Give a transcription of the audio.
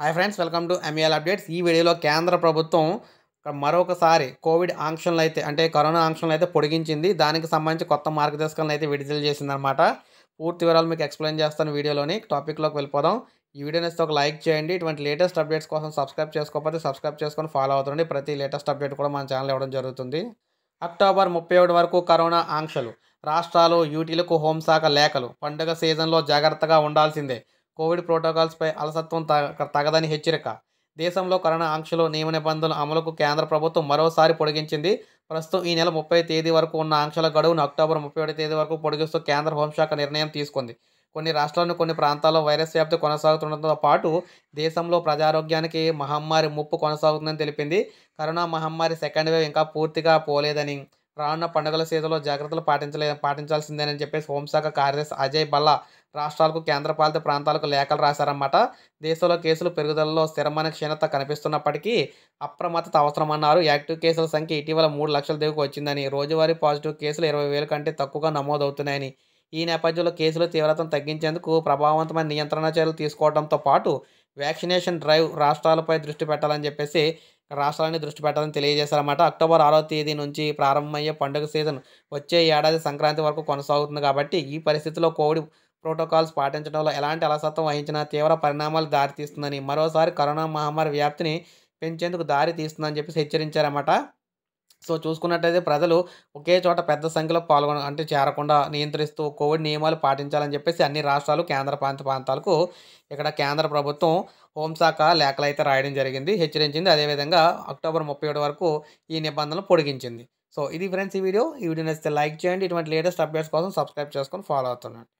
hi friends welcome to M A L e updates ఈ వీడియోలో కేంద్ర ప్రభుత్వం మరొకసారి కోవిడ్ ఆంక్షన్లు అయితే అంటే కరోనా ఆంక్షన్లు అయితే పొడిగించింది దానికి సంబంధించి కొత్త మార్గదర్శకాలను అయితే విడుదల చేసిందనమాట పూర్తి వివరాలు మీకు ఎక్స్ప్లెయిన్ చేస్తాను వీడియోలోని టాపిక్లోకి వెళ్ళిపోదాం ఈ వీడియోని ఒక లైక్ చేయండి ఇటువంటి లేటెస్ట్ అప్డేట్స్ కోసం సబ్స్క్రైబ్ చేసుకోకపోతే సబ్స్క్రైబ్ చేసుకొని ఫాలో అవుతుంది ప్రతి లేటెస్ట్ అప్డేట్ కూడా మన ఛానల్ ఇవ్వడం జరుగుతుంది అక్టోబర్ ముప్పై ఒకటి వరకు కరోనా ఆంక్షలు రాష్ట్రాలు యూటీలకు హోంశాఖ లేఖలు పండుగ సీజన్లో జాగ్రత్తగా ఉండాల్సిందే కోవిడ్ ప్రోటోకాల్స్పై అలసత్వం తగదని హెచ్చరిక దేశంలో కరోనా ఆంక్షలు నియమ నిబంధనల అమలుకు కేంద్ర ప్రభుత్వం మరోసారి పొడిగించింది ప్రస్తుతం ఈ నెల ముప్పై తేదీ వరకు ఉన్న ఆంక్షల గడువును అక్టోబర్ ముప్పై ఒకటి తేదీ వరకు పొడిగిస్తూ కేంద్ర హోంశాఖ నిర్ణయం తీసుకుంది కొన్ని రాష్ట్రాలను కొన్ని ప్రాంతాల్లో వైరస్ వ్యాప్తి కొనసాగుతుండటంతో పాటు దేశంలో ప్రజారోగ్యానికి మహమ్మారి ముప్పు కొనసాగుతుందని తెలిపింది కరోనా మహమ్మారి సెకండ్ వేవ్ ఇంకా పూర్తిగా పోలేదని రానున్న పండుగల సీజన్లో జాగ్రత్తలు పాటించలే పాటించాల్సిందేనని చెప్పేసి హోంశాఖ కార్యదర్శి అజయ్ బల్లా రాష్ట్రాలకు కేంద్రపాలిత ప్రాంతాలకు లేఖలు రాశారన్నమాట దేశంలో కేసులు పెరుగుదలలో స్థిరమైన క్షీణత కనిపిస్తున్నప్పటికీ అప్రమత్తత అవసరమన్నారు యాక్టివ్ కేసుల సంఖ్య ఇటీవల మూడు లక్షల దిగుకు వచ్చిందని రోజువారీ పాజిటివ్ కేసులు ఇరవై వేల కంటే తక్కువగా నమోదవుతున్నాయని ఈ నేపథ్యంలో కేసుల తీవ్రతను తగ్గించేందుకు ప్రభావవంతమైన నియంత్రణ చర్యలు తీసుకోవడంతో పాటు వ్యాక్సినేషన్ డ్రైవ్ రాష్ట్రాలపై దృష్టి పెట్టాలని చెప్పేసి రాష్ట్రాన్ని దృష్టి పెట్టాలని తెలియజేశారన్నమాట అక్టోబర్ ఆరో తేదీ నుంచి ప్రారంభమయ్యే పండుగ సీజన్ వచ్చే ఏడాది సంక్రాంతి వరకు కొనసాగుతుంది కాబట్టి ఈ పరిస్థితిలో కోవిడ్ ప్రోటోకాల్స్ పాటించడంలో ఎలాంటి అలసత్వం వహించినా తీవ్ర పరిణామాలు దారితీస్తుందని మరోసారి కరోనా మహమ్మారి వ్యాప్తిని పెంచేందుకు దారి తీస్తుందని చెప్పేసి హెచ్చరించారన్నమాట సో చూసుకున్నట్టయితే ప్రజలు ఒకే చోట పెద్ద సంఖ్యలో పాల్గొన అంటే చేరకుండా నియంత్రిస్తూ కోవిడ్ నియమాలు పాటించాలని చెప్పేసి అన్ని రాష్ట్రాలు కేంద్ర ప్రాంత ప్రాంతాలకు ఇక్కడ కేంద్ర ప్రభుత్వం హోంశాఖ లేఖలు అయితే రాయడం జరిగింది హెచ్చరించింది అదేవిధంగా అక్టోబర్ ముప్పై ఏడు వరకు ఈ నిబంధనలు పొడిగించింది సో ఇది ఫ్రెండ్స్ ఈ వీడియో ఈ వీడియో నచ్చితే లైక్ చేయండి ఇటువంటి లేటెస్ట్ అప్డేట్స్ కోసం సబ్స్క్రైబ్ చేసుకొని ఫాలో అవుతున్నాను